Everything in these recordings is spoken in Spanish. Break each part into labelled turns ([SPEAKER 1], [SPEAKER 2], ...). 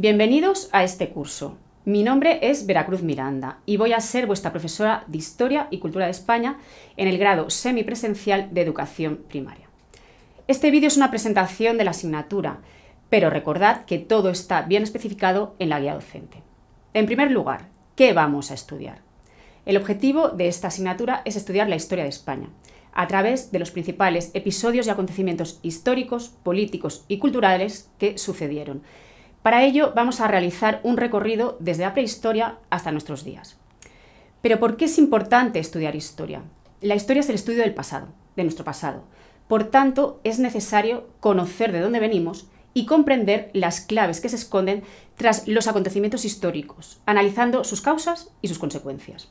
[SPEAKER 1] Bienvenidos a este curso. Mi nombre es Veracruz Miranda y voy a ser vuestra profesora de Historia y Cultura de España en el grado semipresencial de Educación Primaria. Este vídeo es una presentación de la asignatura, pero recordad que todo está bien especificado en la guía docente. En primer lugar, ¿qué vamos a estudiar? El objetivo de esta asignatura es estudiar la historia de España, a través de los principales episodios y acontecimientos históricos, políticos y culturales que sucedieron, para ello vamos a realizar un recorrido desde la prehistoria hasta nuestros días. Pero ¿por qué es importante estudiar historia? La historia es el estudio del pasado, de nuestro pasado. Por tanto, es necesario conocer de dónde venimos y comprender las claves que se esconden tras los acontecimientos históricos, analizando sus causas y sus consecuencias.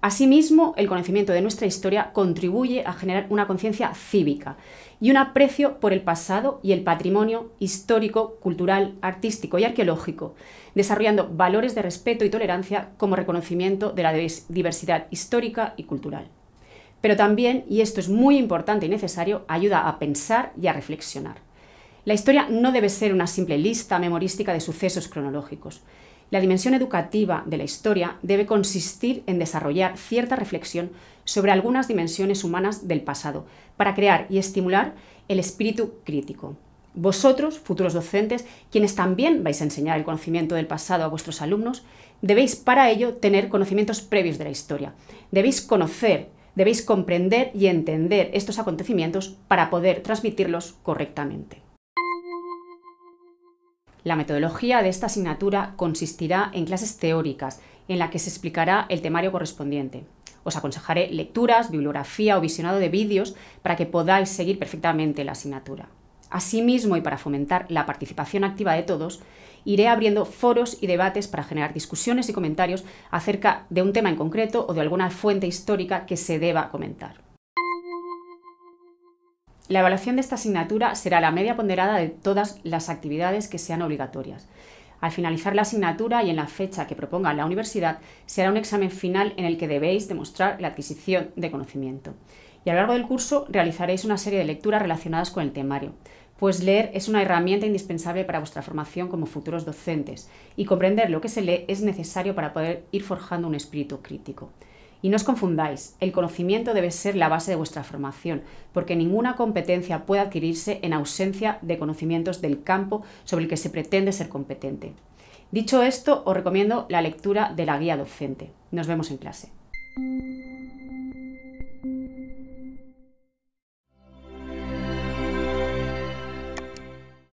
[SPEAKER 1] Asimismo, el conocimiento de nuestra historia contribuye a generar una conciencia cívica y un aprecio por el pasado y el patrimonio histórico, cultural, artístico y arqueológico, desarrollando valores de respeto y tolerancia como reconocimiento de la diversidad histórica y cultural. Pero también, y esto es muy importante y necesario, ayuda a pensar y a reflexionar. La historia no debe ser una simple lista memorística de sucesos cronológicos. La dimensión educativa de la historia debe consistir en desarrollar cierta reflexión sobre algunas dimensiones humanas del pasado, para crear y estimular el espíritu crítico. Vosotros, futuros docentes, quienes también vais a enseñar el conocimiento del pasado a vuestros alumnos, debéis para ello tener conocimientos previos de la historia. Debéis conocer, debéis comprender y entender estos acontecimientos para poder transmitirlos correctamente. La metodología de esta asignatura consistirá en clases teóricas, en las que se explicará el temario correspondiente. Os aconsejaré lecturas, bibliografía o visionado de vídeos para que podáis seguir perfectamente la asignatura. Asimismo, y para fomentar la participación activa de todos, iré abriendo foros y debates para generar discusiones y comentarios acerca de un tema en concreto o de alguna fuente histórica que se deba comentar. La evaluación de esta asignatura será la media ponderada de todas las actividades que sean obligatorias. Al finalizar la asignatura y en la fecha que proponga la universidad, se hará un examen final en el que debéis demostrar la adquisición de conocimiento. Y a lo largo del curso realizaréis una serie de lecturas relacionadas con el temario, pues leer es una herramienta indispensable para vuestra formación como futuros docentes y comprender lo que se lee es necesario para poder ir forjando un espíritu crítico. Y no os confundáis, el conocimiento debe ser la base de vuestra formación, porque ninguna competencia puede adquirirse en ausencia de conocimientos del campo sobre el que se pretende ser competente. Dicho esto, os recomiendo la lectura de la guía docente. Nos vemos en clase.